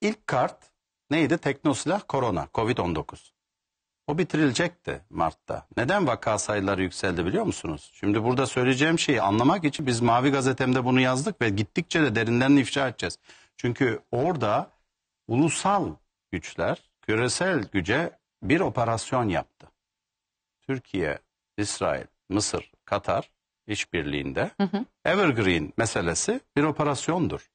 İlk kart neydi? Teknosilah korona, Covid-19. O bitirilecekti Mart'ta. Neden vaka sayıları yükseldi biliyor musunuz? Şimdi burada söyleyeceğim şeyi anlamak için biz Mavi Gazetem'de bunu yazdık ve gittikçe de derinden ifşa edeceğiz. Çünkü orada ulusal güçler küresel güce bir operasyon yaptı. Türkiye, İsrail, Mısır, Katar işbirliğinde Evergreen meselesi bir operasyondur.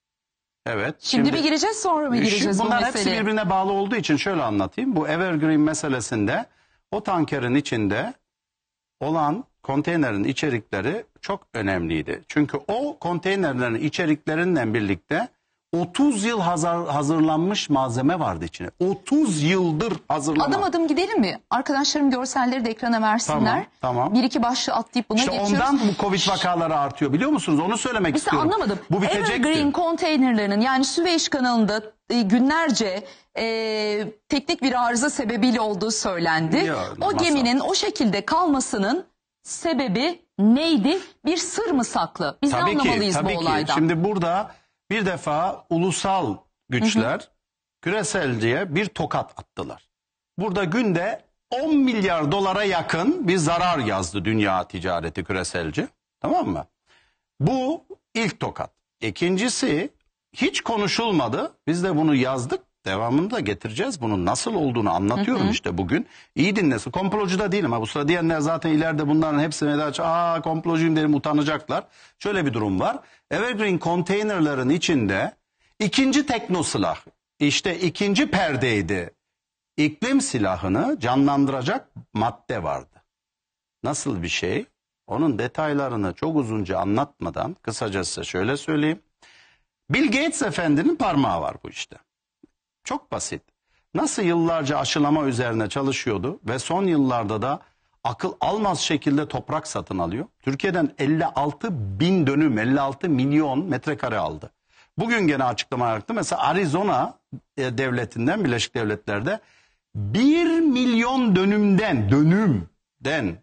Evet. Şimdi, şimdi mi gireceğiz sonra mı gireceğiz şimdi, bunlar bu meseleye? hepsi birbirine bağlı olduğu için şöyle anlatayım. Bu Evergreen meselesinde o tankerin içinde olan konteynerin içerikleri çok önemliydi. Çünkü o konteynerlerin içeriklerinden birlikte 30 yıl hazır, hazırlanmış malzeme vardı içine. 30 yıldır hazırlanmış. Adım adım gidelim mi? Arkadaşlarım görselleri de ekrana versinler. Tamam, tamam. Bir iki başlığı atlayıp buna işte geçiyoruz. ondan bu Covid vakaları artıyor biliyor musunuz? Onu söylemek Mesela istiyorum. anlamadım. Bu bitecekti. Green konteynerlerinin yani Süveyş kanalında e, günlerce e, teknik bir arıza sebebiyle olduğu söylendi. Ya, o masal. geminin o şekilde kalmasının sebebi neydi? Bir sır mı saklı? Biz tabii ne anlamalıyız ki, tabii bu olaydan? Ki. Şimdi burada bir defa ulusal güçler küreselciye bir tokat attılar. Burada günde 10 milyar dolara yakın bir zarar yazdı dünya ticareti küreselci. Tamam mı? Bu ilk tokat. İkincisi hiç konuşulmadı. Biz de bunu yazdık. Devamını da getireceğiz. Bunun nasıl olduğunu anlatıyorum hı hı. işte bugün. İyi dinlesin. Komplocu da değilim. Ha, bu sırada diyenler zaten ileride bunların hepsi de aç. Aa komplocuyum derim utanacaklar. Şöyle bir durum var. Evergreen konteynerların içinde ikinci tekno silah. İşte ikinci perdeydi. İklim silahını canlandıracak madde vardı. Nasıl bir şey? Onun detaylarını çok uzunca anlatmadan kısacası şöyle söyleyeyim. Bill Gates efendinin parmağı var bu işte. Çok basit. Nasıl yıllarca aşılama üzerine çalışıyordu ve son yıllarda da akıl almaz şekilde toprak satın alıyor. Türkiye'den 56 bin dönüm, 56 milyon metrekare aldı. Bugün gene açıklama yaptı. Mesela Arizona e, devletinden, Birleşik Devletler'de 1 milyon dönümden, dönümden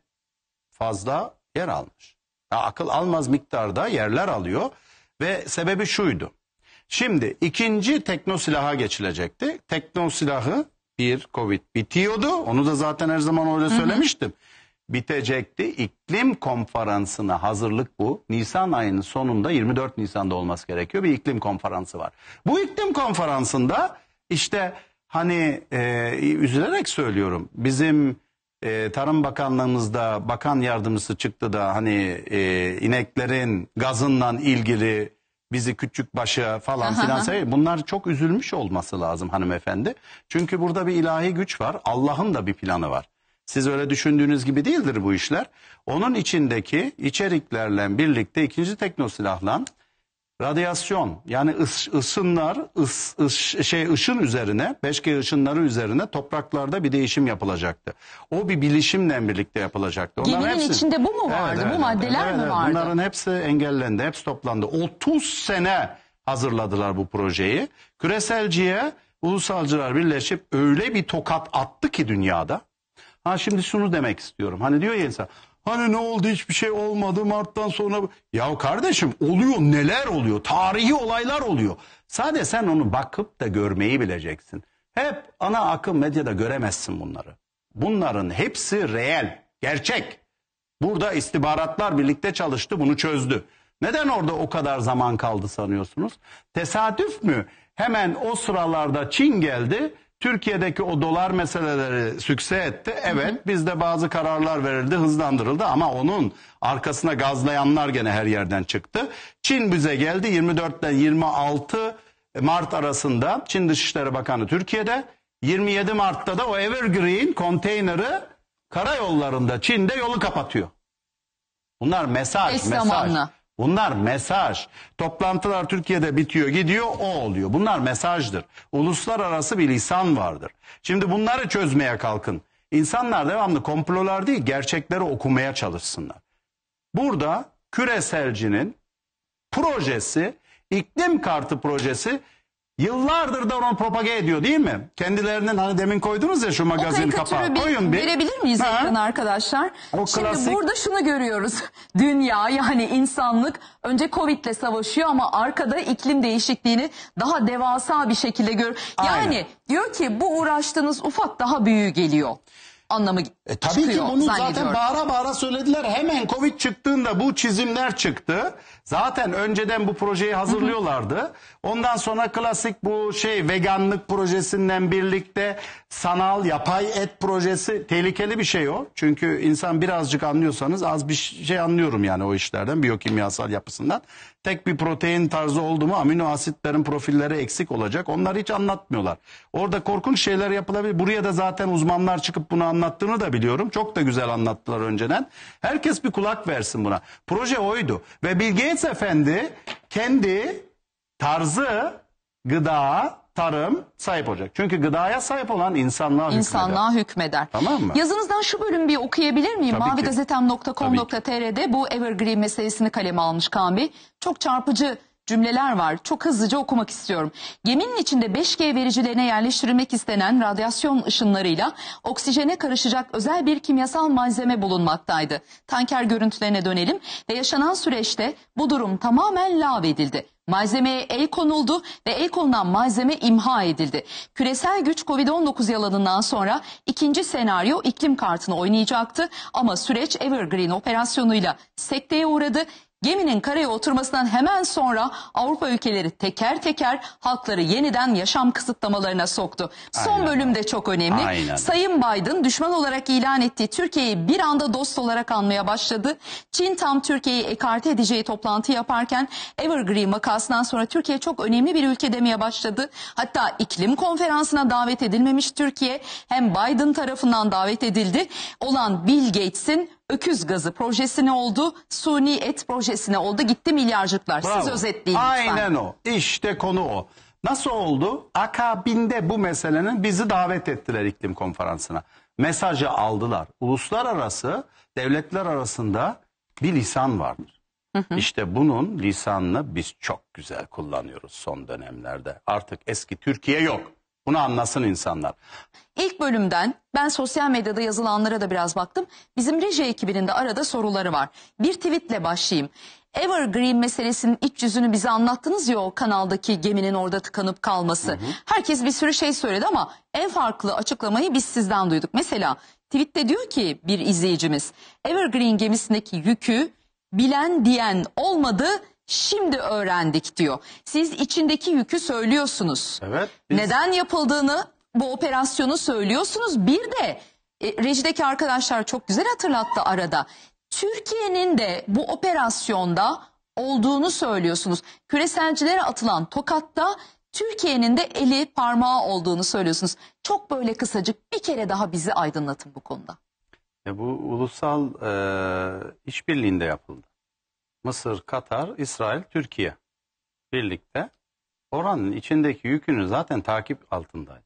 fazla yer almış. Ya akıl almaz miktarda yerler alıyor ve sebebi şuydu. Şimdi ikinci tekno silaha geçilecekti. Tekno silahı bir Covid bitiyordu. Onu da zaten her zaman öyle söylemiştim. Hı hı. Bitecekti. İklim konferansına hazırlık bu. Nisan ayının sonunda 24 Nisan'da olması gerekiyor. Bir iklim konferansı var. Bu iklim konferansında işte hani e, üzülerek söylüyorum. Bizim e, Tarım Bakanlığımızda bakan yardımcısı çıktı da hani e, ineklerin gazından ilgili bizi küçük başa falan filan sayıyor. Bunlar çok üzülmüş olması lazım hanımefendi. Çünkü burada bir ilahi güç var. Allah'ın da bir planı var. Siz öyle düşündüğünüz gibi değildir bu işler. Onun içindeki içeriklerle birlikte ikinci teknosilahla radyasyon yani ısınlar ıs, ıs, şey ışın üzerine 5G ışınları üzerine topraklarda bir değişim yapılacaktı. O bir bilişimle birlikte yapılacaktı. Onların Geminin hepsi, içinde bu mu vardı? Evet, bu maddeler evet, mi vardı? Bunların hepsi engellendi. Hepsi toplandı. 30 sene hazırladılar bu projeyi. Küreselciye ulusalcılar birleşip öyle bir tokat attı ki dünyada. Ha şimdi şunu demek istiyorum. Hani diyor ya insan Hani ne oldu hiçbir şey olmadı Mart'tan sonra. Ya kardeşim oluyor neler oluyor tarihi olaylar oluyor. Sadece sen onu bakıp da görmeyi bileceksin. Hep ana akım medyada göremezsin bunları. Bunların hepsi reel, gerçek. Burada istihbaratlar birlikte çalıştı bunu çözdü. Neden orada o kadar zaman kaldı sanıyorsunuz? Tesadüf mü? Hemen o sıralarda Çin geldi. Türkiye'deki o dolar meseleleri sükse etti. Evet bizde bazı kararlar verildi, hızlandırıldı ama onun arkasına gazlayanlar gene her yerden çıktı. Çin bize geldi 24'ten 26 Mart arasında Çin Dışişleri Bakanı Türkiye'de 27 Mart'ta da o Evergreen konteyneri karayollarında Çin'de yolu kapatıyor. Bunlar mesaj, Eş mesaj. Bunlar mesaj. Toplantılar Türkiye'de bitiyor gidiyor o oluyor. Bunlar mesajdır. Uluslararası bir lisan vardır. Şimdi bunları çözmeye kalkın. İnsanlar devamlı komplolar değil gerçekleri okumaya çalışsınlar. Burada küreselcinin projesi iklim kartı projesi Yıllardır da onu propage ediyor değil mi? Kendilerinin hani demin koydunuz ya şu magazin kapağı. Bir, Koyun bir. Verebilir miyiz ekrana arkadaşlar? O Şimdi klasik... burada şunu görüyoruz. Dünya yani insanlık önce Covid ile savaşıyor ama arkada iklim değişikliğini daha devasa bir şekilde gör. Yani Aynen. diyor ki bu uğraştığınız ufak daha büyüğü geliyor anlamı e, tabii ki bunu zaten bağıra bağıra söylediler. Hemen Covid çıktığında bu çizimler çıktı. Zaten önceden bu projeyi hazırlıyorlardı. Ondan sonra klasik bu şey veganlık projesinden birlikte sanal yapay et projesi tehlikeli bir şey o. Çünkü insan birazcık anlıyorsanız az bir şey anlıyorum yani o işlerden biyokimyasal yapısından tek bir protein tarzı oldu mu amino asitlerin profilleri eksik olacak. Onları hiç anlatmıyorlar. Orada korkunç şeyler yapılabilir. Buraya da zaten uzmanlar çıkıp bunu anlattığını da biliyorum. Çok da güzel anlattılar önceden. Herkes bir kulak versin buna. Proje oydu. Ve Bill Gates efendi kendi tarzı gıda tarım sahip olacak. Çünkü gıdaya sahip olan insanlığa, insanlığa hükmeder. hükmeder. Tamam mı? Yazınızdan şu bölümü bir okuyabilir miyim? Mavigazetem.com.tr'de bu Evergreen meselesini kaleme almış Kaan Bey. Çok çarpıcı cümleler var. Çok hızlıca okumak istiyorum. Geminin içinde 5G vericilerine yerleştirilmek istenen radyasyon ışınlarıyla oksijene karışacak özel bir kimyasal malzeme bulunmaktaydı. Tanker görüntülerine dönelim ve yaşanan süreçte bu durum tamamen lav edildi. Malzemeye el konuldu ve el konulan malzeme imha edildi. Küresel güç Covid-19 yalanından sonra ikinci senaryo iklim kartını oynayacaktı ama süreç Evergreen operasyonuyla sekteye uğradı. Geminin karaya oturmasından hemen sonra Avrupa ülkeleri teker teker halkları yeniden yaşam kısıtlamalarına soktu. Son Aynen. bölüm de çok önemli. Aynen. Sayın Biden düşman olarak ilan ettiği Türkiye'yi bir anda dost olarak anmaya başladı. Çin tam Türkiye'yi ekarte edeceği toplantı yaparken Evergreen makasından sonra Türkiye çok önemli bir ülke demeye başladı. Hatta iklim konferansına davet edilmemiş Türkiye hem Biden tarafından davet edildi olan Bill Gates'in öküz gazı projesi ne oldu? Suni et projesi ne oldu? Gitti milyarcıklar. Bravo. Siz özetleyin lütfen. Aynen o. İşte konu o. Nasıl oldu? Akabinde bu meselenin bizi davet ettiler iklim konferansına. Mesajı aldılar. Uluslararası, devletler arasında bir lisan vardır. İşte bunun lisanını biz çok güzel kullanıyoruz son dönemlerde. Artık eski Türkiye yok. Bunu anlasın insanlar. İlk bölümden ben sosyal medyada yazılanlara da biraz baktım. Bizim reji ekibinin de arada soruları var. Bir tweetle başlayayım. Evergreen meselesinin iç yüzünü bize anlattınız ya o kanaldaki geminin orada tıkanıp kalması. Hı hı. Herkes bir sürü şey söyledi ama en farklı açıklamayı biz sizden duyduk. Mesela tweette diyor ki bir izleyicimiz Evergreen gemisindeki yükü bilen diyen olmadı Şimdi öğrendik diyor. Siz içindeki yükü söylüyorsunuz. Evet. Biz... Neden yapıldığını bu operasyonu söylüyorsunuz. Bir de e, rejideki arkadaşlar çok güzel hatırlattı arada. Türkiye'nin de bu operasyonda olduğunu söylüyorsunuz. Küreselcilere atılan tokatta Türkiye'nin de eli parmağı olduğunu söylüyorsunuz. Çok böyle kısacık bir kere daha bizi aydınlatın bu konuda. Ya e, bu ulusal e, işbirliğinde yapıldı. Mısır, Katar, İsrail, Türkiye birlikte oranın içindeki yükünü zaten takip altındaydı.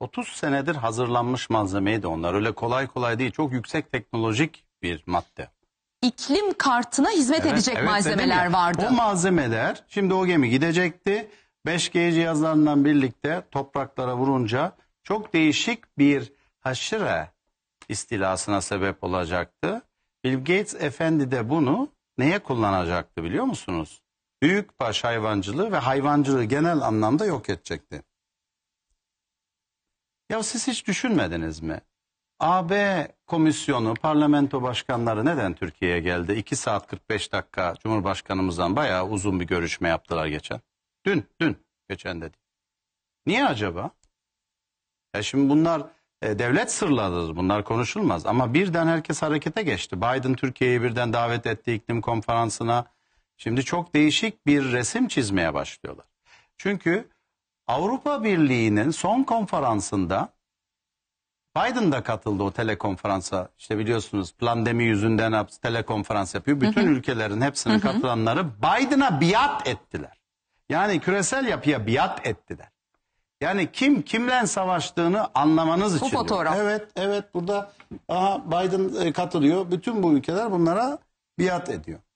30 senedir hazırlanmış malzemeydi onlar. Öyle kolay kolay değil. Çok yüksek teknolojik bir madde. İklim kartına hizmet evet, edecek evet, malzemeler vardı. Bu malzemeler şimdi o gemi gidecekti. 5G cihazlarından birlikte topraklara vurunca çok değişik bir haşire istilasına sebep olacaktı. Bill Gates efendi de bunu neye kullanacaktı biliyor musunuz? Büyükbaş hayvancılığı ve hayvancılığı genel anlamda yok edecekti. Ya siz hiç düşünmediniz mi? AB komisyonu, parlamento başkanları neden Türkiye'ye geldi? 2 saat 45 dakika Cumhurbaşkanımızdan bayağı uzun bir görüşme yaptılar geçen. Dün, dün geçen dedi. Niye acaba? Ya şimdi bunlar e, devlet sırlarıdır bunlar konuşulmaz. Ama birden herkes harekete geçti. Biden Türkiye'yi birden davet etti iklim konferansına. Şimdi çok değişik bir resim çizmeye başlıyorlar. Çünkü Avrupa Birliği'nin son konferansında Biden da katıldı o telekonferansa. İşte biliyorsunuz pandemi yüzünden telekonferans yapıyor. Bütün hı hı. ülkelerin hepsinin hı hı. katılanları Biden'a biat ettiler. Yani küresel yapıya biat ettiler. Yani kim kimle savaştığını anlamanız için. Bu fotoğraf. Evet, evet burada aha Biden e, katılıyor. Bütün bu ülkeler bunlara biat ediyor.